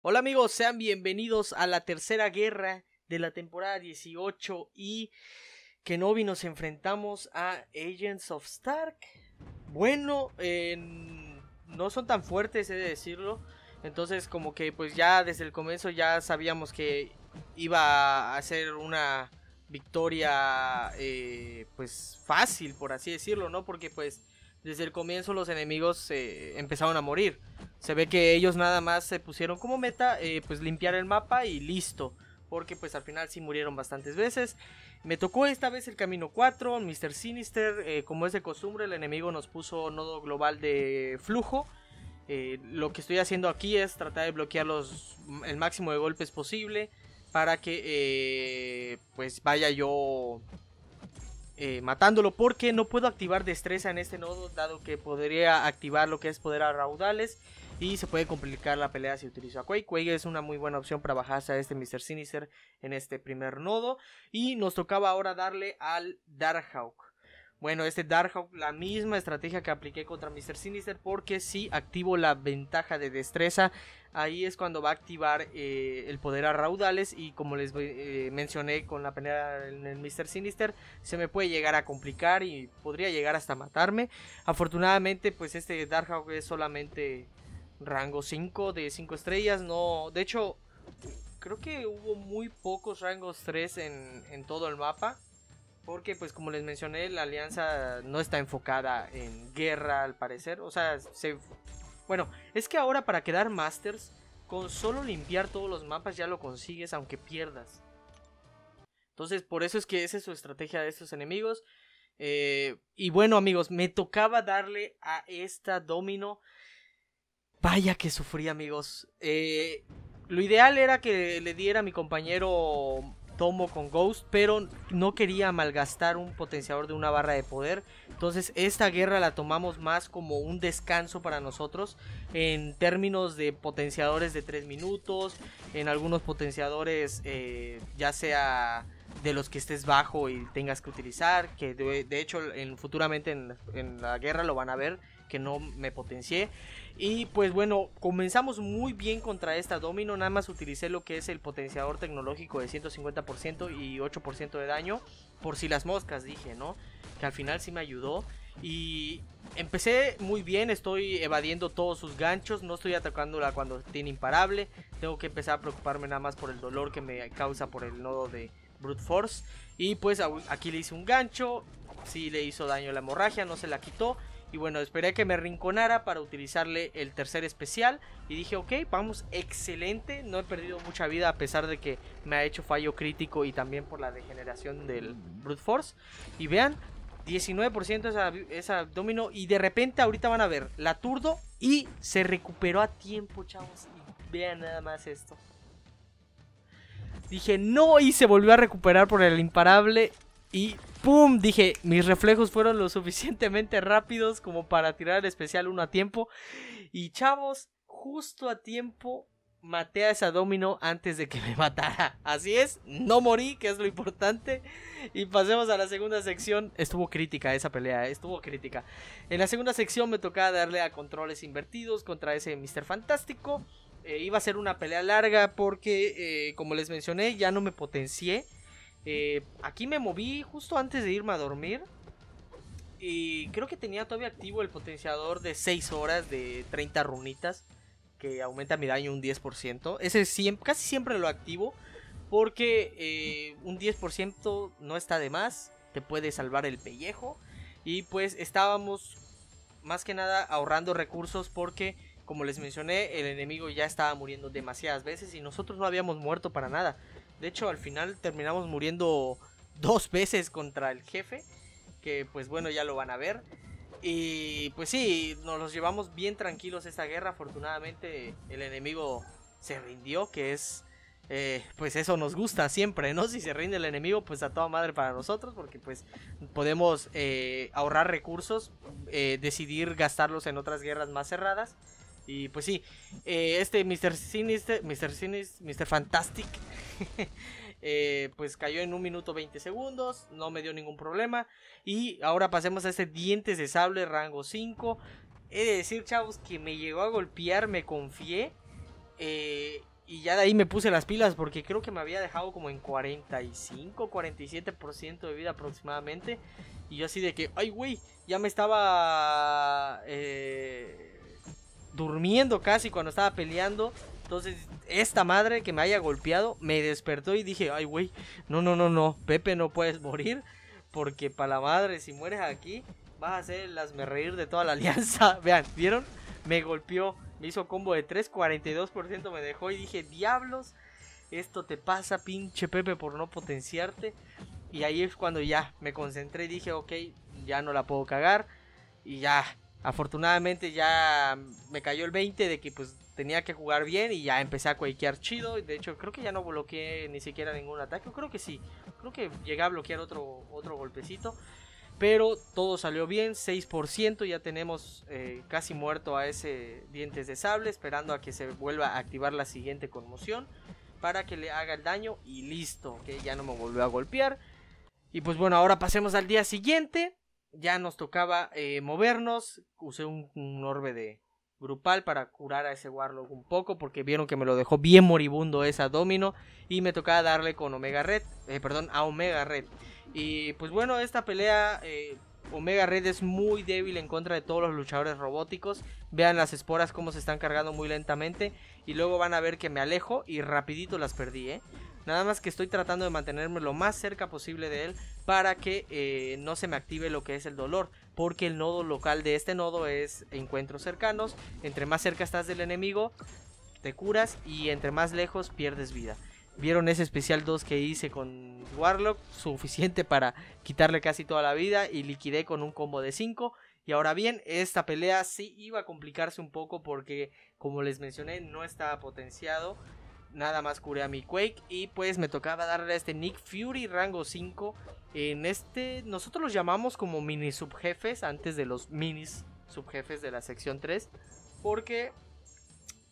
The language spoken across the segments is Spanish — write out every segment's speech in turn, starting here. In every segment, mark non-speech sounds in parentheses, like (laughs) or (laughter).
Hola amigos, sean bienvenidos a la tercera guerra de la temporada 18 y Kenobi nos enfrentamos a Agents of Stark. Bueno, eh, no son tan fuertes, he de decirlo. Entonces como que pues ya desde el comienzo ya sabíamos que iba a ser una victoria eh, pues fácil, por así decirlo, ¿no? Porque pues desde el comienzo los enemigos eh, empezaron a morir. Se ve que ellos nada más se pusieron como meta eh, pues limpiar el mapa y listo. Porque pues al final sí murieron bastantes veces. Me tocó esta vez el camino 4, Mr. Sinister. Eh, como es de costumbre, el enemigo nos puso nodo global de flujo. lo que estoy haciendo aquí es tratar de bloquear el máximo de golpes posible para que pues vaya yo eh, matándolo porque no puedo activar destreza en este nodo dado que podría activar lo que es poder a raudales y se puede complicar la pelea si utilizo a Quake. Quake es una muy buena opción para bajarse a este Mr. Sinister en este primer nodo y nos tocaba ahora darle al Darkhawk. Bueno, este Darkhawk, la misma estrategia que apliqué contra Mr. Sinister, porque si activo la ventaja de destreza Ahí es cuando va a activar eh, el poder a raudales y como les eh, mencioné con la pelea en el Mr. Sinister, se me puede llegar a complicar y podría llegar hasta matarme. Afortunadamente, pues este Darkhawk es solamente rango 5 de 5 estrellas, no, de hecho, creo que hubo muy pocos rangos 3 en, en todo el mapa. Porque, pues, como les mencioné, la alianza no está enfocada en guerra, al parecer. O sea, se bueno, es que ahora para quedar Masters, con solo limpiar todos los mapas ya lo consigues aunque pierdas. Entonces, por eso es que esa es su estrategia de estos enemigos. Eh, y bueno, amigos, me tocaba darle a esta domino. Vaya que sufrí, amigos. Eh, lo ideal era que le diera a mi compañero tomo con Ghost, pero no quería malgastar un potenciador de una barra de poder. Entonces esta guerra la tomamos más como un descanso para nosotros en términos de potenciadores de 3 minutos, en algunos potenciadores eh, ya sea de los que estés bajo y tengas que utilizar, que de, hecho en, futuramente en, la guerra lo van a ver, que no me potencié. Y pues bueno, comenzamos muy bien contra esta domino, nada más utilicé lo que es el potenciador tecnológico de 150% y 8% de daño, por si las moscas dije, ¿no? Que al final sí me ayudó. Y empecé muy bien, estoy evadiendo todos sus ganchos, no estoy atacándola cuando tiene imparable, tengo que empezar a preocuparme nada más por el dolor que me causa por el nodo de, Brute Force. Y pues aquí le hice un gancho. Sí le hizo daño la hemorragia, no se la quitó. Y bueno, esperé que me rinconara para utilizarle el tercer especial. Y dije, ok, vamos, excelente. No he perdido mucha vida a pesar de que me ha hecho fallo crítico y también por la degeneración del Brute Force. Y vean, 19% esa, esa Y de repente ahorita van a ver, la turdo y se recuperó a tiempo, chavos. Y vean nada más esto. Dije, no, y se volvió a recuperar por el imparable. Y ¡pum! Dije, mis reflejos fueron lo suficientemente rápidos como para tirar el especial uno a tiempo. Y chavos, justo a tiempo maté a esa domino antes de que me matara. Así es, no morí, que es lo importante. Y pasemos a la segunda sección. Estuvo crítica esa pelea, eh, estuvo crítica. En la segunda sección me tocaba darle a controles invertidos contra ese Mr. Fantástico. Eh, iba a ser una pelea larga porque, eh, como les mencioné, ya no me potencié. Eh, aquí me moví justo antes de irme a dormir. Y creo que tenía todavía activo el potenciador de 6 horas de 30 runitas. Que aumenta mi daño un 10%. Ese casi siempre lo activo. Porque un 10% no está de más. Te puede salvar el pellejo. Y pues estábamos más que nada ahorrando recursos porque como les mencioné, el enemigo ya estaba muriendo demasiadas veces y nosotros no habíamos muerto para nada. De hecho, al final terminamos muriendo dos veces contra el jefe, que pues bueno, ya lo van a ver. Y pues sí, nos los llevamos bien tranquilos esta guerra. Afortunadamente el enemigo se rindió, que es... Eh, pues eso nos gusta siempre, ¿no? Si se rinde el enemigo, pues a toda madre para nosotros, porque pues podemos eh, ahorrar recursos, eh, decidir gastarlos en otras guerras más cerradas y pues sí, eh, este Mr. Sinister, Mr. Sinister, Mr. Fantastic, (laughs) eh, pues cayó en un minuto 20 segundos, no me dio ningún problema. Y ahora pasemos a este Dientes de Sable rango 5. He de decir, chavos, que me llegó a golpear, me confié. Eh, y ya de ahí me puse las pilas porque creo que me había dejado como en 45, 47% de vida aproximadamente. Y yo así de que, ay, güey, ya me estaba... Eh, durmiendo casi cuando estaba peleando. Entonces, esta madre que me haya golpeado me despertó y dije, ay, güey, no, no, no, no, Pepe, no puedes morir. Porque para la madre, si mueres aquí, vas a hacer las me reír de toda la (laughs) alianza. Vean, ¿vieron? Me golpeó, me hizo combo de 3, 42% me dejó y dije, diablos, esto te pasa, pinche Pepe, por no potenciarte. Y ahí es cuando ya me concentré y dije, ok, ya no la puedo cagar. Y ya, afortunadamente ya me cayó el 20 de que pues tenía que jugar bien y ya empecé a quakear chido. De hecho, creo que ya no bloqueé ni siquiera ningún ataque. Creo que sí. Creo que llegué a bloquear otro, otro golpecito. Pero todo salió bien, 6%. Ya tenemos eh, casi muerto a ese dientes de sable, esperando a que se vuelva a activar la siguiente conmoción para que le haga el daño y listo, que ya no me volvió a golpear. Y pues bueno, ahora pasemos al día siguiente ya nos tocaba eh, movernos. Usé un, orbe de grupal para curar a ese Warlock un poco. Porque vieron que me lo dejó bien moribundo esa Domino. Y me tocaba darle con Omega Red. Eh, perdón, a Omega Red. Y pues bueno, esta pelea. Eh, Omega Red es muy débil en contra de todos los luchadores robóticos. Vean las esporas cómo se están cargando muy lentamente. Y luego van a ver que me alejo y rapidito las perdí, ¿eh? Nada más que estoy tratando de mantenerme lo más cerca posible de él para que eh, no se me active lo que es el dolor. Porque el nodo local de este nodo es encuentros cercanos. Entre más cerca estás del enemigo, te curas y entre más lejos pierdes vida. Vieron ese especial 2 que hice con Warlock, (laughs) suficiente para quitarle casi toda la vida y liquidé con un combo de 5. Y ahora bien, esta pelea sí iba a complicarse un poco porque, como les mencioné, no estaba potenciado nada más curé a mi Quake y pues me tocaba darle a este Nick Fury rango 5. En este nosotros los llamamos como mini subjefes antes de los minis subjefes de la sección 3 porque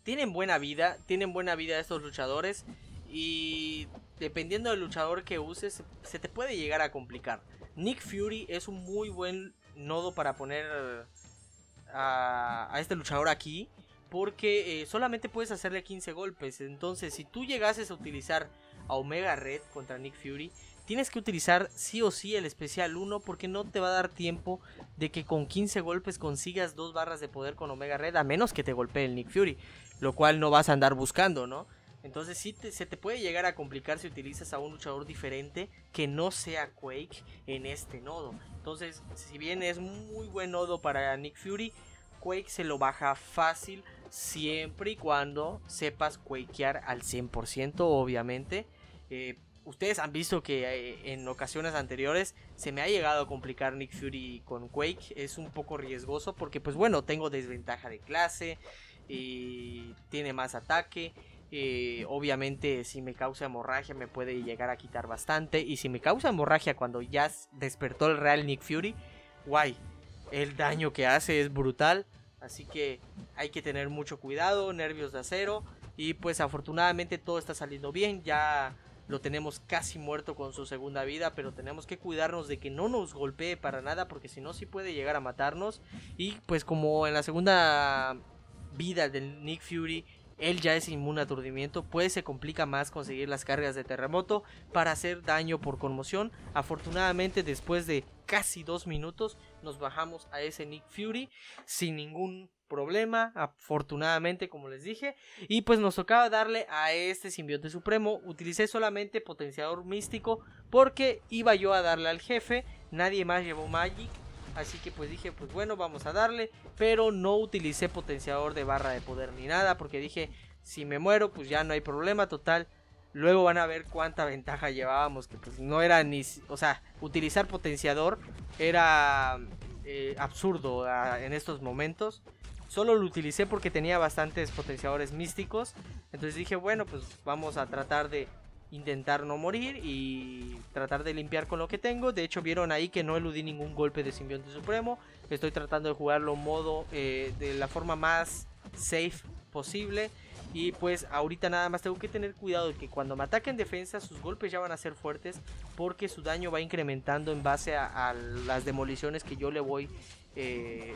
tienen buena vida, tienen buena vida estos luchadores y dependiendo del luchador que uses se te puede llegar a complicar. Nick Fury es un muy buen nodo para poner a, a este luchador aquí porque eh, solamente puedes hacerle 15 golpes. Entonces, si tú llegases a utilizar a Omega Red contra Nick Fury, tienes que utilizar sí o sí el especial 1 porque no te va a dar tiempo de que con 15 golpes consigas dos barras de poder con Omega Red, a menos que te golpee el Nick Fury, lo cual no vas a andar buscando, ¿no? Entonces sí se te puede llegar a complicar si utilizas a un luchador diferente que no sea Quake en este nodo. Entonces, si bien es muy buen nodo para Nick Fury, Quake se lo baja fácil siempre y cuando sepas quakear al 100%, obviamente. Eh, ustedes han visto que eh, en ocasiones anteriores se me ha llegado a complicar Nick Fury con Quake. Es un poco riesgoso porque, pues bueno, tengo desventaja de clase y tiene más ataque. Eh, obviamente si me causa hemorragia me puede llegar a quitar bastante. Y si me causa hemorragia cuando ya despertó el real Nick Fury, guay, el daño que hace es brutal. Así que hay que tener mucho cuidado, nervios de acero. Y pues afortunadamente todo está saliendo bien. Ya lo tenemos casi muerto con su segunda vida, pero tenemos que cuidarnos de que no nos golpee para nada, porque si no, sí puede llegar a matarnos. Y pues como en la segunda vida del Nick Fury él ya es inmune a aturdimiento, pues se complica más conseguir las cargas de terremoto para hacer daño por conmoción. Afortunadamente, después de casi dos minutos, nos bajamos a ese Nick Fury sin ningún problema, afortunadamente, como les dije. Y pues nos tocaba darle a este simbionte supremo. Utilicé solamente potenciador místico porque iba yo a darle al jefe. Nadie más llevó Magic Así que pues dije, pues bueno, vamos a darle. Pero no utilicé potenciador de barra de poder ni nada. Porque dije, si me muero, pues ya no hay problema total. Luego van a ver cuánta ventaja llevábamos. Que pues no era ni... O sea, utilizar potenciador era eh, absurdo ah, en estos momentos. Solo lo utilicé porque tenía bastantes potenciadores místicos. Entonces dije, bueno, pues vamos a tratar de intentar no morir y tratar de limpiar con lo que tengo. De hecho, vieron ahí que no eludí ningún golpe de simbionte supremo. Estoy tratando de jugarlo modo eh, de la forma más safe posible. Y pues ahorita nada más tengo que tener cuidado de que cuando me ataquen defensa sus golpes ya van a ser fuertes porque su daño va incrementando en base a, las demoliciones que yo le voy eh,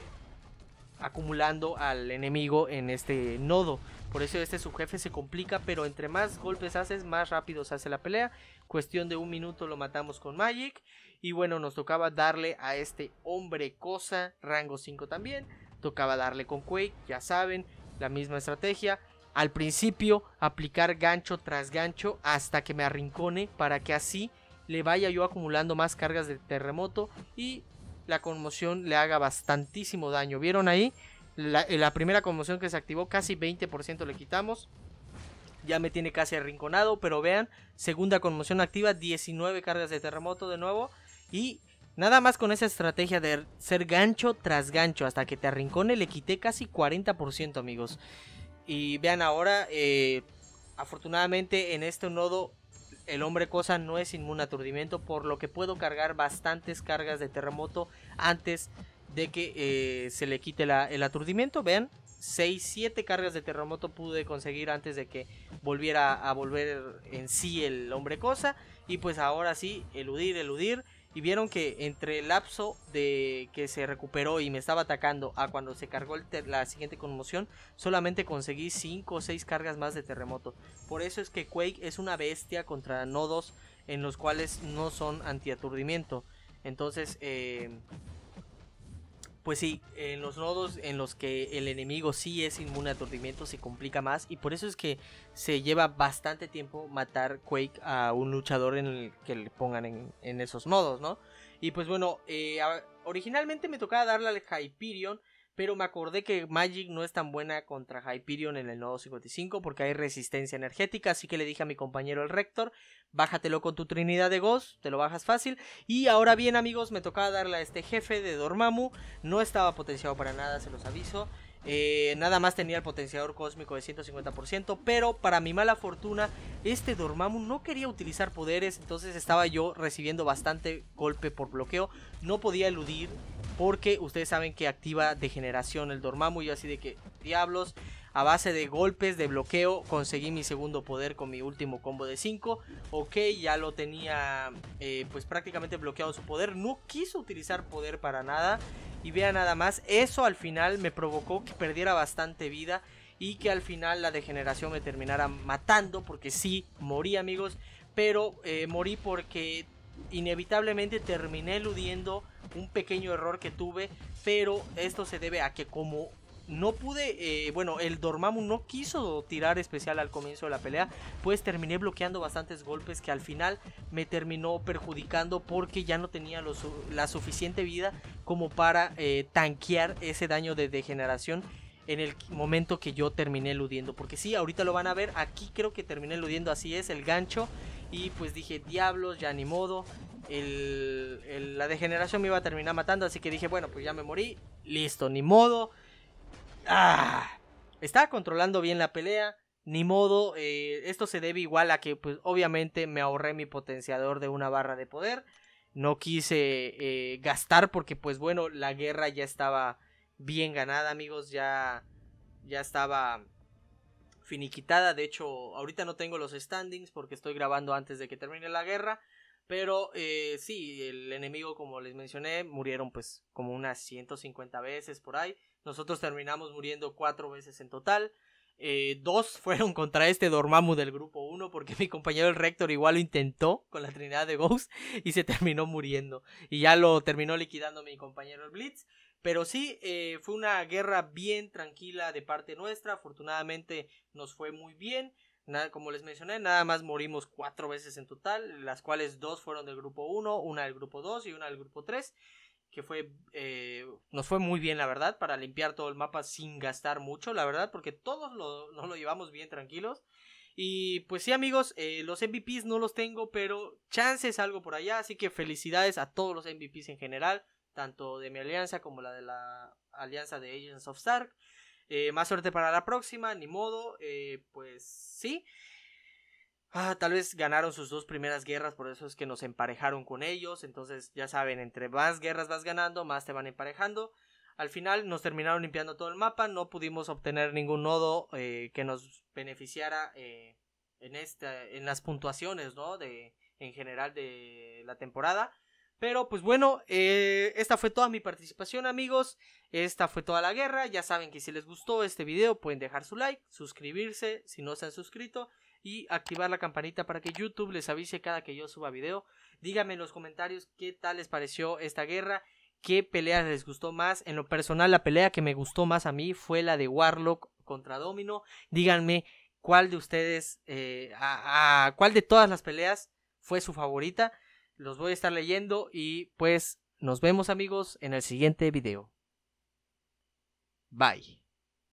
acumulando al enemigo en este nodo. Por eso este jefe se complica, pero entre más golpes haces, más rápido se hace la pelea. Cuestión de un minuto lo matamos con Magic. Y bueno, nos tocaba darle a este hombre cosa, rango 5 también. Tocaba darle con Quake, ya saben, la misma estrategia. Al principio, aplicar gancho tras gancho hasta que me arrincone para que así le vaya yo acumulando más cargas de terremoto y la conmoción le haga bastantísimo daño. ¿Vieron ahí? La, eh, primera conmoción que se activó, casi 20% le quitamos. Ya me tiene casi arrinconado, pero vean, segunda conmoción activa, 19 cargas de terremoto de nuevo. Y Nada más con esa estrategia de ser gancho tras gancho hasta que te arrincone le quité casi 40% amigos. Y vean ahora, eh, afortunadamente en este nodo el hombre cosa no es inmune a aturdimiento, por lo que puedo cargar bastantes cargas de terremoto antes de que eh, se le quite el aturdimiento. Vean, 6, 7 cargas de terremoto pude conseguir antes de que volviera a volver en sí el hombre cosa. Y pues ahora sí, eludir, eludir y vieron que entre el lapso de que se recuperó y me estaba atacando a cuando se cargó la siguiente conmoción, solamente conseguí 5 o 6 cargas más de terremoto. Por eso es que Quake es una bestia contra nodos en los cuales no son antiaturdimiento. Entonces, eh, pues sí, en los nodos en los que el enemigo sí es inmune a aturdimiento se complica más y por eso es que se lleva bastante tiempo matar Quake a un luchador en el que le pongan en, esos nodos, ¿no? Y pues bueno, eh, originalmente me tocaba darle al Hyperion, pero me acordé que Magic no es tan buena contra Hyperion en el nodo 55 porque hay resistencia energética. Así que le dije a mi compañero el Rector, bájatelo con tu Trinidad de Ghost, te lo bajas fácil. Y ahora bien amigos, me tocaba darle a este jefe de Dormammu. No estaba potenciado para nada, se los aviso. Eh, nada más tenía el potenciador cósmico de 150%, pero para mi mala fortuna, este Dormammu no quería utilizar poderes, entonces estaba yo recibiendo bastante golpe por bloqueo, no podía eludir porque ustedes saben que activa degeneración el Dormammu. y así de que, diablos, a base de golpes, de bloqueo, conseguí mi segundo poder con mi último combo de 5. Ok, ya lo tenía eh, pues prácticamente bloqueado su poder. No quiso utilizar poder para nada. Y vea nada más, eso al final me provocó que perdiera bastante vida. Y que al final la degeneración me terminara matando. Porque sí, morí amigos. Pero eh, morí porque inevitablemente terminé eludiendo un pequeño error que tuve, pero esto se debe a que como no pude, eh, bueno, el Dormammu no quiso tirar especial al comienzo de la pelea, pues terminé bloqueando bastantes golpes que al final me terminó perjudicando porque ya no tenía la suficiente vida como para eh, tanquear ese daño de degeneración en el momento que yo terminé eludiendo. Porque sí, ahorita lo van a ver, aquí creo que terminé eludiendo, así es, el gancho y pues dije, diablos, ya ni modo. la degeneración me iba a terminar matando, así que dije, bueno, pues ya me morí. Listo, ni modo. Ah, estaba controlando bien la pelea. Ni modo, eh, esto se debe igual a que pues obviamente me ahorré mi potenciador de una barra de poder. No quise eh, gastar porque pues bueno, la guerra ya estaba bien ganada amigos, ya, ya estaba finiquitada. De hecho, ahorita no tengo los standings porque estoy grabando antes de que termine la guerra. Pero eh, sí, el enemigo, como les mencioné, murieron pues como unas 150 veces por ahí. Nosotros terminamos muriendo cuatro veces en total. Eh, dos (laughs) fueron contra este Dormammu del grupo 1 porque mi compañero el Rector igual lo intentó con la Trinidad de Ghost y se terminó muriendo. Y ya lo terminó liquidando mi compañero el Blitz. Pero sí, eh, fue una guerra bien tranquila de parte nuestra. Afortunadamente nos fue muy bien. Nada, como les mencioné, nada más morimos cuatro veces en total, las cuales dos fueron del grupo 1, una del grupo 2 y una del grupo 3. Que fue, eh, nos fue muy bien, la verdad, para limpiar todo el mapa sin gastar mucho, la verdad, porque todos nos lo llevamos bien tranquilos. Y pues sí, amigos, eh, los MVPs no los tengo, pero chances algo por allá. Así que felicidades a todos los MVPs en general tanto de mi alianza como la de la alianza de Agents of Stark. Eh, más suerte para la próxima, ni modo, eh, pues sí. Ah, tal vez ganaron sus dos primeras guerras, por eso es que nos emparejaron con ellos. Entonces, ya saben, entre más guerras vas ganando, más te van emparejando. Al final nos terminaron limpiando todo el mapa, no pudimos obtener ningún nodo eh, que nos beneficiara en, esta, en las puntuaciones, ¿no? De, en general de la temporada. Pero pues bueno, eh, esta fue toda mi participación amigos, esta fue toda la guerra, ya saben que si les gustó este video pueden dejar su like, suscribirse si no se han suscrito y activar la campanita para que YouTube les avise cada que yo suba video. Díganme en los comentarios qué tal les pareció esta guerra, qué peleas les gustó más. En lo personal la pelea que me gustó más a mí fue la de Warlock contra Domino. Díganme cuál de ustedes, eh, a, cuál de todas las peleas fue su favorita. Los voy a estar leyendo y pues nos vemos amigos en el siguiente video. Bye.